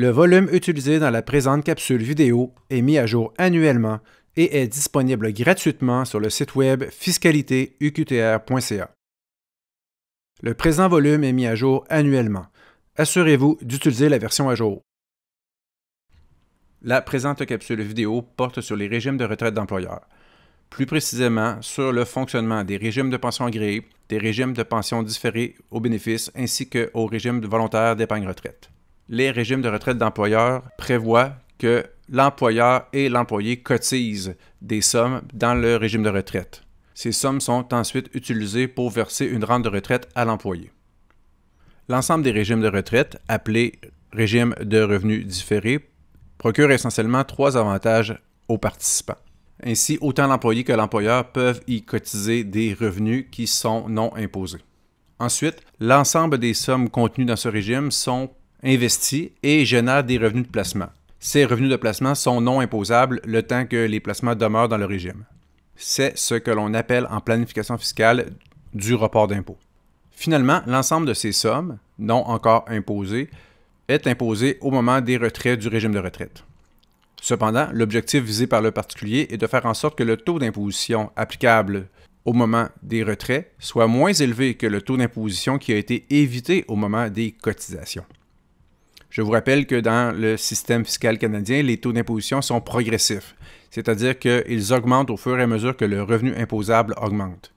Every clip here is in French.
Le volume utilisé dans la présente capsule vidéo est mis à jour annuellement et est disponible gratuitement sur le site web fiscalitéuqtr.ca. Le présent volume est mis à jour annuellement. Assurez-vous d'utiliser la version à jour. La présente capsule vidéo porte sur les régimes de retraite d'employeurs, plus précisément sur le fonctionnement des régimes de pension agréés, des régimes de pension différés aux bénéfices ainsi qu'aux régimes volontaires d'épargne retraite les régimes de retraite d'employeurs prévoient que l'employeur et l'employé cotisent des sommes dans le régime de retraite. Ces sommes sont ensuite utilisées pour verser une rente de retraite à l'employé. L'ensemble des régimes de retraite, appelés régimes de revenus différés, procurent essentiellement trois avantages aux participants. Ainsi, autant l'employé que l'employeur peuvent y cotiser des revenus qui sont non imposés. Ensuite, l'ensemble des sommes contenues dans ce régime sont Investit et génère des revenus de placement. Ces revenus de placement sont non imposables le temps que les placements demeurent dans le régime. C'est ce que l'on appelle en planification fiscale du report d'impôt. Finalement, l'ensemble de ces sommes, non encore imposées, est imposé au moment des retraits du régime de retraite. Cependant, l'objectif visé par le particulier est de faire en sorte que le taux d'imposition applicable au moment des retraits soit moins élevé que le taux d'imposition qui a été évité au moment des cotisations. Je vous rappelle que dans le système fiscal canadien, les taux d'imposition sont progressifs, c'est-à-dire qu'ils augmentent au fur et à mesure que le revenu imposable augmente.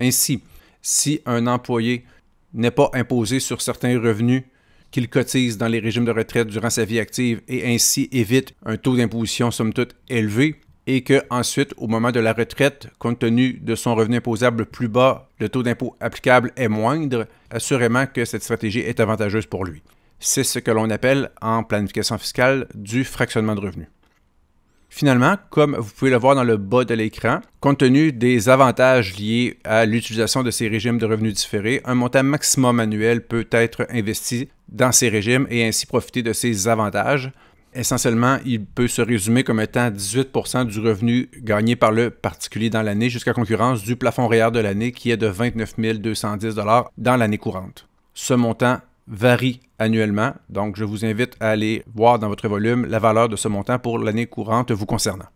Ainsi, si un employé n'est pas imposé sur certains revenus qu'il cotise dans les régimes de retraite durant sa vie active et ainsi évite un taux d'imposition somme toute élevé, et que ensuite, au moment de la retraite, compte tenu de son revenu imposable plus bas, le taux d'impôt applicable est moindre, assurément que cette stratégie est avantageuse pour lui. C'est ce que l'on appelle en planification fiscale du fractionnement de revenus. Finalement, comme vous pouvez le voir dans le bas de l'écran, compte tenu des avantages liés à l'utilisation de ces régimes de revenus différés, un montant maximum annuel peut être investi dans ces régimes et ainsi profiter de ces avantages. Essentiellement, il peut se résumer comme étant 18 du revenu gagné par le particulier dans l'année jusqu'à concurrence du plafond réel de l'année qui est de 29 210 dans l'année courante. Ce montant varie annuellement. Donc, je vous invite à aller voir dans votre volume la valeur de ce montant pour l'année courante vous concernant.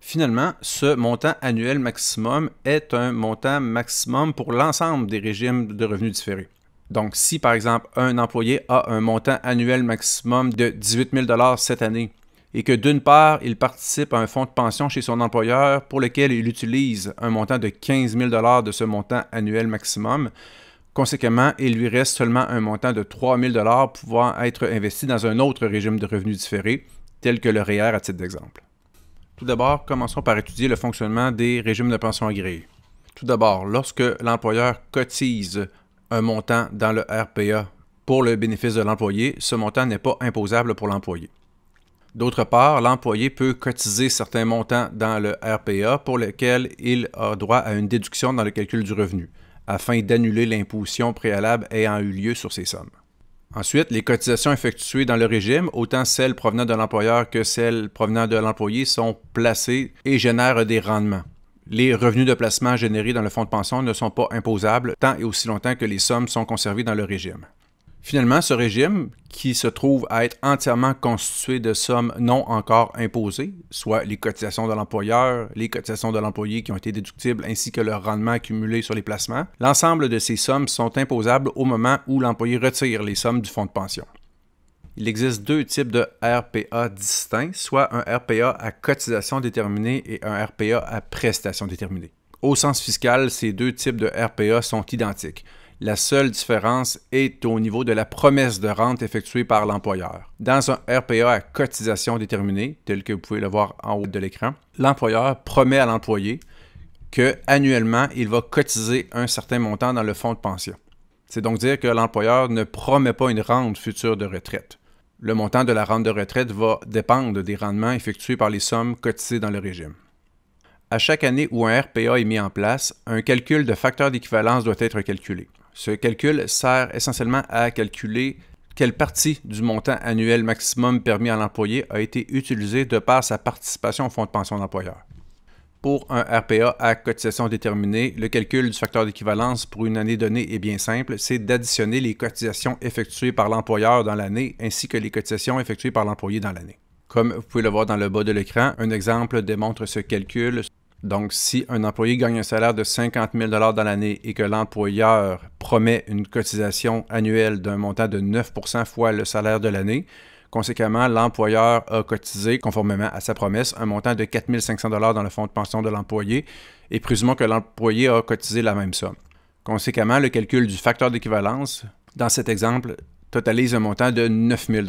Finalement, ce montant annuel maximum est un montant maximum pour l'ensemble des régimes de revenus différés. Donc, si par exemple un employé a un montant annuel maximum de 18 000 cette année et que d'une part, il participe à un fonds de pension chez son employeur pour lequel il utilise un montant de 15 000 de ce montant annuel maximum, Conséquemment, il lui reste seulement un montant de 3 000 pouvant être investi dans un autre régime de revenus différé, tel que le REER e à titre d'exemple. Tout d'abord, commençons par étudier le fonctionnement des régimes de pension agréés. Tout d'abord, lorsque l'employeur cotise un montant dans le RPA pour le bénéfice de l'employé, ce montant n'est pas imposable pour l'employé. D'autre part, l'employé peut cotiser certains montants dans le RPA pour lesquels il a droit à une déduction dans le calcul du revenu afin d'annuler l'imposition préalable ayant eu lieu sur ces sommes. Ensuite, les cotisations effectuées dans le régime, autant celles provenant de l'employeur que celles provenant de l'employé, sont placées et génèrent des rendements. Les revenus de placement générés dans le fonds de pension ne sont pas imposables tant et aussi longtemps que les sommes sont conservées dans le régime. Finalement, ce régime, qui se trouve à être entièrement constitué de sommes non encore imposées, soit les cotisations de l'employeur, les cotisations de l'employé qui ont été déductibles ainsi que leur rendement accumulé sur les placements, l'ensemble de ces sommes sont imposables au moment où l'employé retire les sommes du fonds de pension. Il existe deux types de RPA distincts, soit un RPA à cotisation déterminée et un RPA à prestation déterminée. Au sens fiscal, ces deux types de RPA sont identiques. La seule différence est au niveau de la promesse de rente effectuée par l'employeur. Dans un RPA à cotisation déterminée, tel que vous pouvez le voir en haut de l'écran, l'employeur promet à l'employé que annuellement, il va cotiser un certain montant dans le fonds de pension. C'est donc dire que l'employeur ne promet pas une rente future de retraite. Le montant de la rente de retraite va dépendre des rendements effectués par les sommes cotisées dans le régime. À chaque année où un RPA est mis en place, un calcul de facteur d'équivalence doit être calculé. Ce calcul sert essentiellement à calculer quelle partie du montant annuel maximum permis à l'employé a été utilisée de par sa participation au fonds de pension d'employeur. Pour un RPA à cotisation déterminée, le calcul du facteur d'équivalence pour une année donnée est bien simple, c'est d'additionner les cotisations effectuées par l'employeur dans l'année ainsi que les cotisations effectuées par l'employé dans l'année. Comme vous pouvez le voir dans le bas de l'écran, un exemple démontre ce calcul donc, si un employé gagne un salaire de 50 000 dans l'année et que l'employeur promet une cotisation annuelle d'un montant de 9 fois le salaire de l'année, conséquemment, l'employeur a cotisé, conformément à sa promesse, un montant de 4 500 dans le fonds de pension de l'employé et présumons que l'employé a cotisé la même somme. Conséquemment, le calcul du facteur d'équivalence, dans cet exemple, totalise un montant de 9 000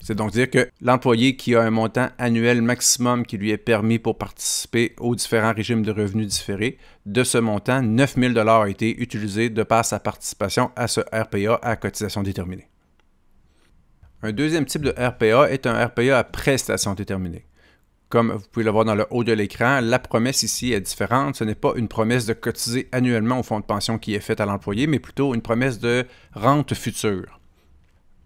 c'est donc dire que l'employé qui a un montant annuel maximum qui lui est permis pour participer aux différents régimes de revenus différés, de ce montant, 9000 000 a été utilisé de par sa participation à ce RPA à cotisation déterminée. Un deuxième type de RPA est un RPA à prestation déterminée. Comme vous pouvez le voir dans le haut de l'écran, la promesse ici est différente. Ce n'est pas une promesse de cotiser annuellement au fonds de pension qui est faite à l'employé, mais plutôt une promesse de rente future.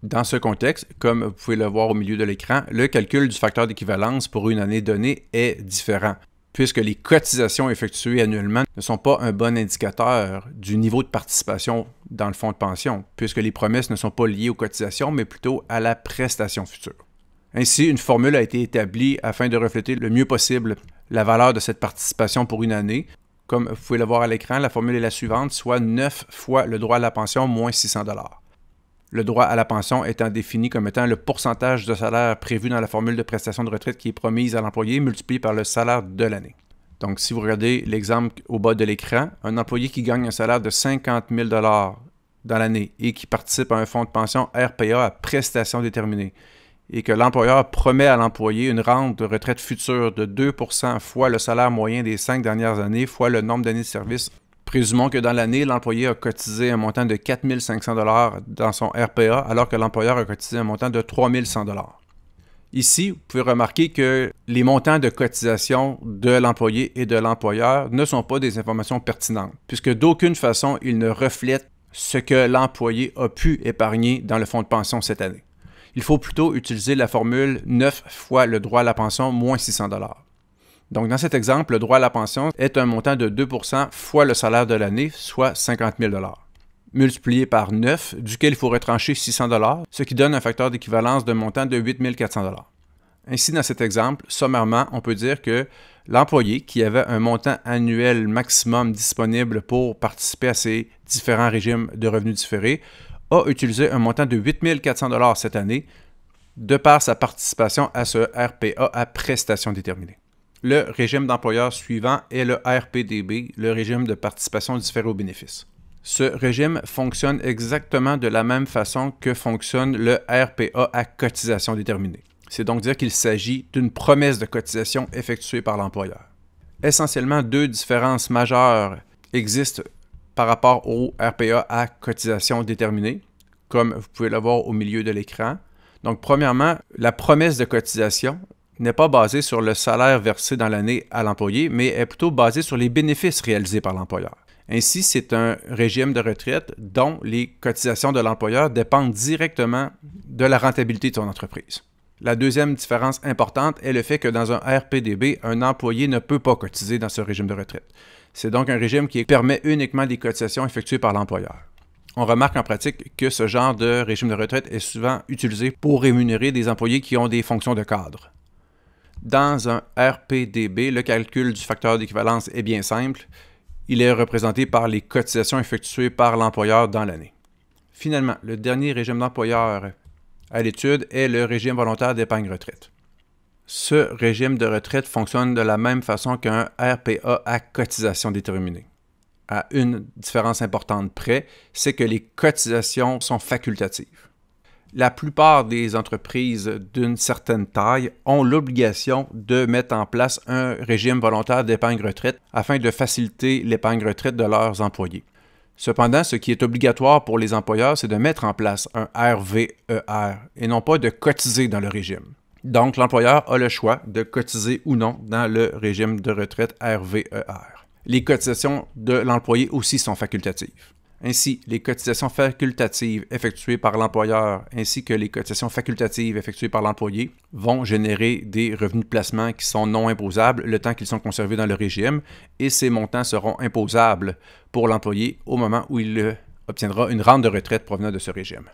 Dans ce contexte, comme vous pouvez le voir au milieu de l'écran, le calcul du facteur d'équivalence pour une année donnée est différent, puisque les cotisations effectuées annuellement ne sont pas un bon indicateur du niveau de participation dans le fonds de pension, puisque les promesses ne sont pas liées aux cotisations, mais plutôt à la prestation future. Ainsi, une formule a été établie afin de refléter le mieux possible la valeur de cette participation pour une année. Comme vous pouvez le voir à l'écran, la formule est la suivante, soit 9 fois le droit à la pension moins 600 le droit à la pension étant défini comme étant le pourcentage de salaire prévu dans la formule de prestation de retraite qui est promise à l'employé multiplié par le salaire de l'année. Donc, si vous regardez l'exemple au bas de l'écran, un employé qui gagne un salaire de 50 000 dans l'année et qui participe à un fonds de pension RPA à prestation déterminée et que l'employeur promet à l'employé une rente de retraite future de 2 fois le salaire moyen des cinq dernières années fois le nombre d'années de service Présumons que dans l'année, l'employé a cotisé un montant de 4 500 dans son RPA, alors que l'employeur a cotisé un montant de 3100 100 Ici, vous pouvez remarquer que les montants de cotisation de l'employé et de l'employeur ne sont pas des informations pertinentes, puisque d'aucune façon, ils ne reflètent ce que l'employé a pu épargner dans le fonds de pension cette année. Il faut plutôt utiliser la formule 9 fois le droit à la pension moins 600 donc, dans cet exemple, le droit à la pension est un montant de 2 fois le salaire de l'année, soit 50 000 multiplié par 9, duquel il faut retrancher 600 ce qui donne un facteur d'équivalence d'un montant de 8 400 Ainsi, dans cet exemple, sommairement, on peut dire que l'employé qui avait un montant annuel maximum disponible pour participer à ces différents régimes de revenus différés a utilisé un montant de 8 400 cette année de par sa participation à ce RPA à prestations déterminées. Le régime d'employeur suivant est le RPDB, le régime de participation différée aux bénéfices. Ce régime fonctionne exactement de la même façon que fonctionne le RPA à cotisation déterminée. C'est donc dire qu'il s'agit d'une promesse de cotisation effectuée par l'employeur. Essentiellement, deux différences majeures existent par rapport au RPA à cotisation déterminée, comme vous pouvez le voir au milieu de l'écran. Donc, premièrement, la promesse de cotisation n'est pas basé sur le salaire versé dans l'année à l'employé, mais est plutôt basé sur les bénéfices réalisés par l'employeur. Ainsi, c'est un régime de retraite dont les cotisations de l'employeur dépendent directement de la rentabilité de son entreprise. La deuxième différence importante est le fait que dans un RPDB, un employé ne peut pas cotiser dans ce régime de retraite. C'est donc un régime qui permet uniquement des cotisations effectuées par l'employeur. On remarque en pratique que ce genre de régime de retraite est souvent utilisé pour rémunérer des employés qui ont des fonctions de cadre. Dans un RPDB, le calcul du facteur d'équivalence est bien simple. Il est représenté par les cotisations effectuées par l'employeur dans l'année. Finalement, le dernier régime d'employeur à l'étude est le régime volontaire d'épargne retraite. Ce régime de retraite fonctionne de la même façon qu'un RPA à cotisation déterminée. À une différence importante près, c'est que les cotisations sont facultatives la plupart des entreprises d'une certaine taille ont l'obligation de mettre en place un régime volontaire d'épargne retraite afin de faciliter l'épargne retraite de leurs employés. Cependant, ce qui est obligatoire pour les employeurs, c'est de mettre en place un RVER e et non pas de cotiser dans le régime. Donc, l'employeur a le choix de cotiser ou non dans le régime de retraite RVER. E les cotisations de l'employé aussi sont facultatives. Ainsi, les cotisations facultatives effectuées par l'employeur ainsi que les cotisations facultatives effectuées par l'employé vont générer des revenus de placement qui sont non imposables le temps qu'ils sont conservés dans le régime et ces montants seront imposables pour l'employé au moment où il obtiendra une rente de retraite provenant de ce régime.